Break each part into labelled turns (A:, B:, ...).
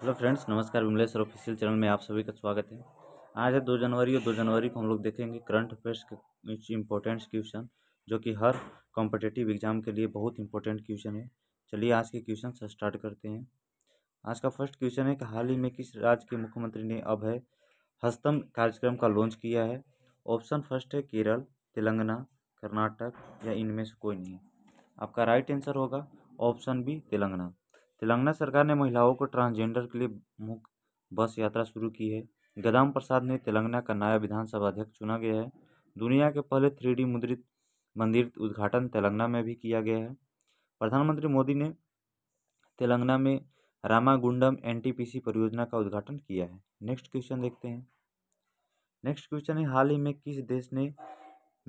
A: Hello friends नमस्कार Vimaleshwar official channel में आप सभी का स्वागत है आज है दो जनवरी और दो जनवरी को हम लोग देखेंगे करंट अफेयर्स के इम्पोर्टेंट क्वेश्चन जो कि हर कॉम्पिटेटिव एग्जाम के लिए बहुत इंपॉर्टेंट क्वेश्चन है चलिए आज के क्वेश्चन स्टार्ट करते हैं आज का फर्स्ट क्वेश्चन है कि हाल ही में किस राज्य के मुख्यमंत्री ने अब है हस्तम कार्यक्रम का लॉन्च किया है ऑप्शन फर्स्ट है केरल तेलंगाना कर्नाटक या इनमें से कोई नहीं आपका राइट आंसर होगा ऑप्शन बी तेलंगाना तेलंगाना सरकार ने महिलाओं को ट्रांसजेंडर के लिए मुक्त बस यात्रा शुरू की है गदाम प्रसाद ने तेलंगाना का नया विधानसभा अध्यक्ष चुना गया है दुनिया के पहले थ्री मुद्रित मंदिर उद्घाटन तेलंगाना में भी किया गया है प्रधानमंत्री मोदी ने तेलंगाना में रामागुंडम एनटीपीसी परियोजना का उद्घाटन किया है नेक्स्ट क्वेश्चन देखते हैं नेक्स्ट क्वेश्चन है हाल ही में किस देश ने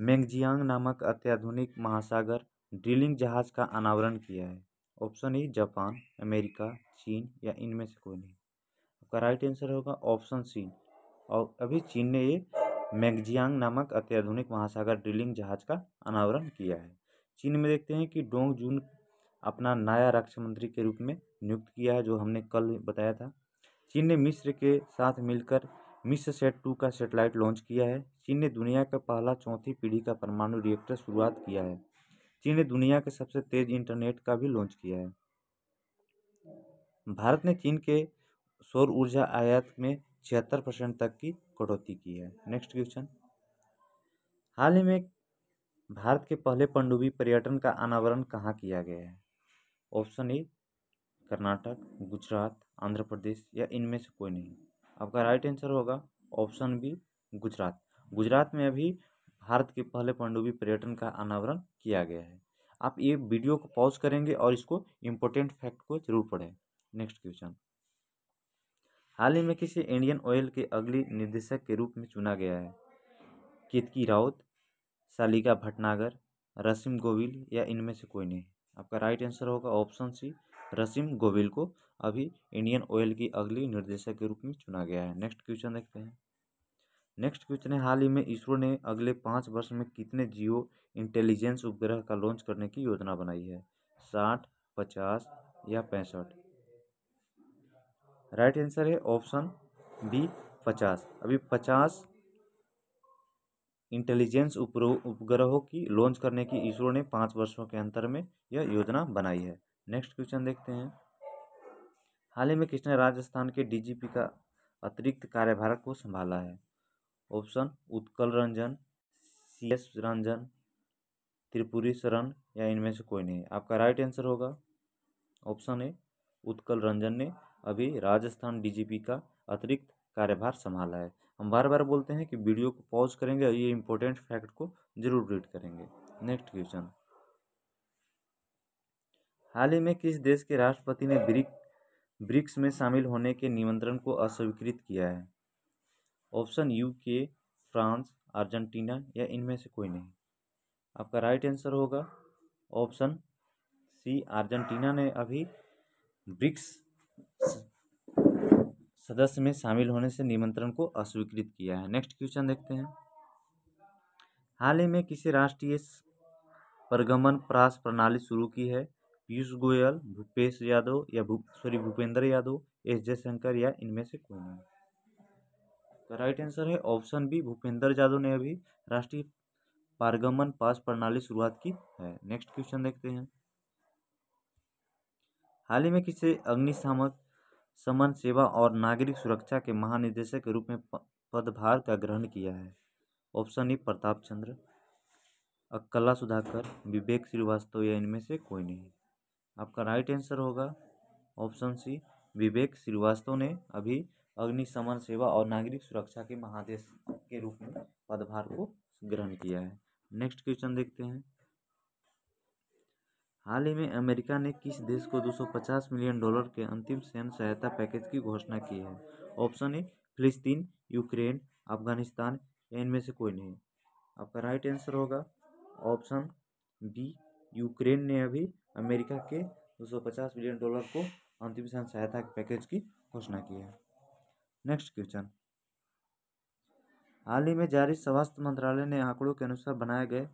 A: मेंगजियांग नामक अत्याधुनिक महासागर ड्रिलिंग जहाज का अनावरण किया है ऑप्शन ई जापान अमेरिका चीन या इनमें से कोई नहीं आपका राइट आंसर होगा ऑप्शन सी और अभी चीन ने ये मैगजियांग नामक अत्याधुनिक महासागर ड्रिलिंग जहाज का अनावरण किया है चीन में देखते हैं कि डोंग जून अपना नया रक्षा मंत्री के रूप में नियुक्त किया है जो हमने कल बताया था चीन ने मिस्र के साथ मिलकर मिस्र सेट टू का सेटेलाइट लॉन्च किया है चीन ने दुनिया का पहला चौथी पीढ़ी का परमाणु रिएक्टर शुरुआत किया है चीन ने दुनिया के सबसे तेज इंटरनेट का भी लॉन्च किया है भारत ने चीन के सौर ऊर्जा आयात में छिहत्तर परसेंट तक की कटौती की है नेक्स्ट क्वेश्चन हाल ही में भारत के पहले पंडुबी पर्यटन का अनावरण कहाँ किया गया है ऑप्शन ए कर्नाटक गुजरात आंध्र प्रदेश या इनमें से कोई नहीं आपका राइट आंसर होगा ऑप्शन बी गुजरात गुजरात में अभी भारत के पहले पंडुबी पर्यटन का अनावरण किया गया है आप ये वीडियो को पॉज करेंगे और इसको इम्पोर्टेंट फैक्ट को जरूर पढ़ें नेक्स्ट क्वेश्चन हाल ही में किसी इंडियन ऑयल के अगली निर्देशक के रूप में चुना गया है केतकी राउत शालिका भटनागर रसीम गोविल या इनमें से कोई नहीं आपका राइट आंसर होगा ऑप्शन सी रसीम गोविल को अभी इंडियन ऑयल की अगली निर्देशक के रूप में चुना गया है नेक्स्ट क्वेश्चन देखते हैं नेक्स्ट क्वेश्चन है हाल ही में इसरो ने अगले पाँच वर्ष में कितने जियो इंटेलिजेंस उपग्रह का लॉन्च करने की योजना बनाई है साठ पचास या पैंसठ राइट आंसर है ऑप्शन बी पचास अभी पचास इंटेलिजेंस उपग्रहों की लॉन्च करने की इसरो ने पाँच वर्षों के अंतर में यह योजना बनाई है नेक्स्ट क्वेश्चन देखते हैं हाल ही में किसने राजस्थान के डीजीपी का अतिरिक्त कार्यभार को संभाला है option Utkal Ranjan C S Ranjan Tripuri Sharan या इनमें से कोई नहीं आपका राइट आंसर होगा ऑप्शन ए उत्कल रंजन ने अभी राजस्थान डीजीपी का अतिरिक्त कार्यभार संभाला है हम बार बार बोलते हैं कि वीडियो को पॉज करेंगे और ये इंपॉर्टेंट फैक्ट को जरूर रीड करेंगे नेक्स्ट क्वेश्चन हाल ही में किस देश के राष्ट्रपति ने ब्रिक ब्रिक्स में शामिल होने के निमंत्रण को अस्वीकृत किया है option U K France Argentina या इनमें से कोई नहीं आपका राइट आंसर होगा ऑप्शन सी अर्जेंटीना ने अभी ब्रिक्स सदस्य में शामिल होने से निमंत्रण को अस्वीकृत किया है नेक्स्ट क्वेश्चन देखते हैं हाल ही में किसी राष्ट्रीय परगमन प्रास प्रणाली शुरू की है पीयूष गोयल भूपेश यादव या भूप सॉरी भूपेंद्र यादव एस जयशंकर या इनमें से कोई नहीं तो राइट आंसर है ऑप्शन बी भूपेंद्र यादव ने अभी राष्ट्रीय पारगमन पास प्रणाली शुरुआत की है नेक्स्ट क्वेश्चन देखते हैं हाल ही में किसे अग्निशामक समन सेवा और नागरिक सुरक्षा के महानिदेशक के रूप में पदभार का ग्रहण किया है option E e. Pratap Chandra Akkala Sudhakar Vivek Srivastava या इनमें से कोई नहीं आपका राइट आंसर होगा ऑप्शन सी विवेक श्रीवास्तव ने अभी अग्निशमन सेवा और नागरिक सुरक्षा के महादेश के रूप में पदभार को ग्रहण किया है नेक्स्ट क्वेश्चन देखते हैं हाल ही में अमेरिका ने किस देश को 250 मिलियन डॉलर के अंतिम सैन्य सहायता पैकेज की घोषणा की है ऑप्शन ए फिलिस्तीन यूक्रेन अफगानिस्तान इनमें से कोई नहीं आपका राइट आंसर होगा ऑप्शन बी यूक्रेन ने अभी अमेरिका के 250 मिलियन डॉलर को अंतिम सहायता पैकेज की घोषणा की है नेक्स्ट क्वेश्चन हाल ही में जारी स्वास्थ्य मंत्रालय ने आंकड़ों के अनुसार बनाए गए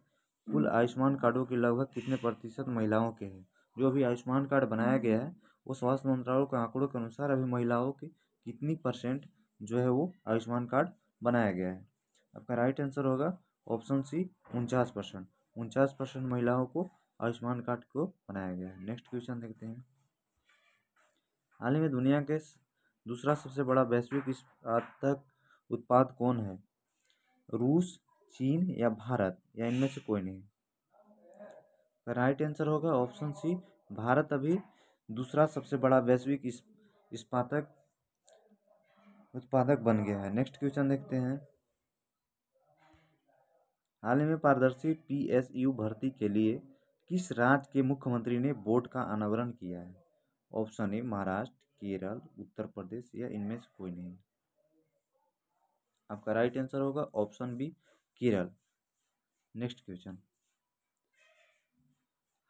A: कुल आयुष्मान कार्डों के लगभग कितने प्रतिशत महिलाओं के हैं जो अभी आयुष्मान कार्ड बनाया गया है वो स्वास्थ्य मंत्रालय के आंकड़ों के अनुसार अभी महिलाओं के कितनी परसेंट जो है वो आयुष्मान कार्ड बनाया गया है आपका राइट आंसर होगा ऑप्शन सी उनचास परसेंट उनचास परसेंट महिलाओं को आयुष्मान कार्ड को बनाया गया है नेक्स्ट क्वेश्चन देखते हैं हाल ही में दुनिया के दूसरा सबसे बड़ा वैश्विक इस्पातक उत्पाद कौन है रूस चीन या भारत या इनमें से कोई नहीं राइट आंसर होगा ऑप्शन सी भारत अभी दूसरा सबसे बड़ा वैश्विक इस्पातक उत्पादक बन गया है नेक्स्ट क्वेश्चन देखते हैं हाल ही में पारदर्शी पीएसयू भर्ती के लिए किस राज्य के मुख्यमंत्री ने बोर्ड का अनावरण किया है ऑप्शन ए महाराष्ट्र केरल उत्तर प्रदेश या इनमें से कोई नहीं आपका राइट आंसर होगा option B Kerala next question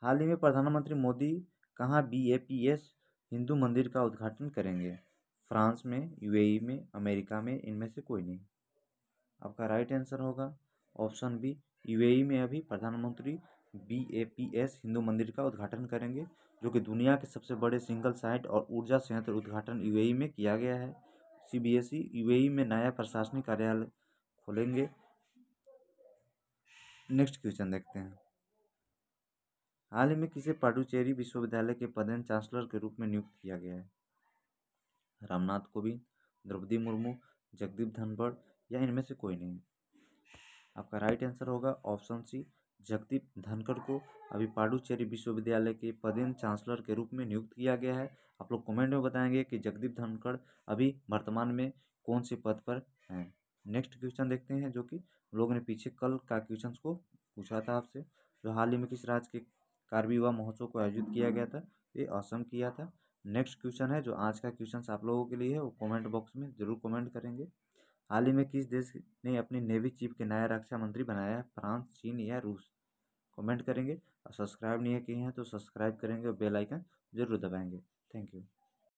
A: हाल ही में प्रधानमंत्री मोदी कहाँ बी ए पी एस हिंदू मंदिर का उद्घाटन करेंगे फ्रांस में यूएई e में अमेरिका में इनमें से कोई नहीं आपका राइट आंसर होगा ऑप्शन बी यूएई में अभी प्रधानमंत्री बी ए पी एस हिंदू मंदिर का उद्घाटन करेंगे जो कि दुनिया के सबसे बड़े सिंगल साइट और ऊर्जा संयंत्र उद्घाटन यू e में किया गया है सी बी एस ई यू में नया प्रशासनिक कार्यालय खोलेंगे नेक्स्ट क्वेश्चन देखते हैं हाल ही में किसे पाडुचेरी विश्वविद्यालय के पदेन चांसलर के रूप में नियुक्त किया गया है रामनाथ कोविंद द्रौपदी मुर्मू जगदीप धनबड़ या इनमें से कोई नहीं आपका राइट आंसर होगा ऑप्शन सी जगदीप धनखड़ को अभी पाडुचेरी विश्वविद्यालय के पदेन चांसलर के रूप में नियुक्त किया गया है आप लोग कमेंट में बताएंगे कि जगदीप धनखड़ अभी वर्तमान में कौन से पद पर हैं नेक्स्ट क्वेश्चन देखते हैं जो कि हम लोगों ने पीछे कल का क्वेश्चन को पूछा था आपसे जो हाल ही में किस राज्य के कार्बी युवा महोत्सव को आयोजित किया गया था ये असम किया था नेक्स्ट क्वेश्चन है जो आज का क्वेश्चन आप लोगों के लिए है वो कमेंट बॉक्स में ज़रूर कमेंट करेंगे हाल ही में किस देश ने अपने नेवी चीफ के नया रक्षा मंत्री बनाया है फ्रांस चीन या रूस कमेंट करेंगे और सब्सक्राइब नहीं किए हैं तो सब्सक्राइब करेंगे और बेल आइकन ज़रूर दबाएँगे थैंक यू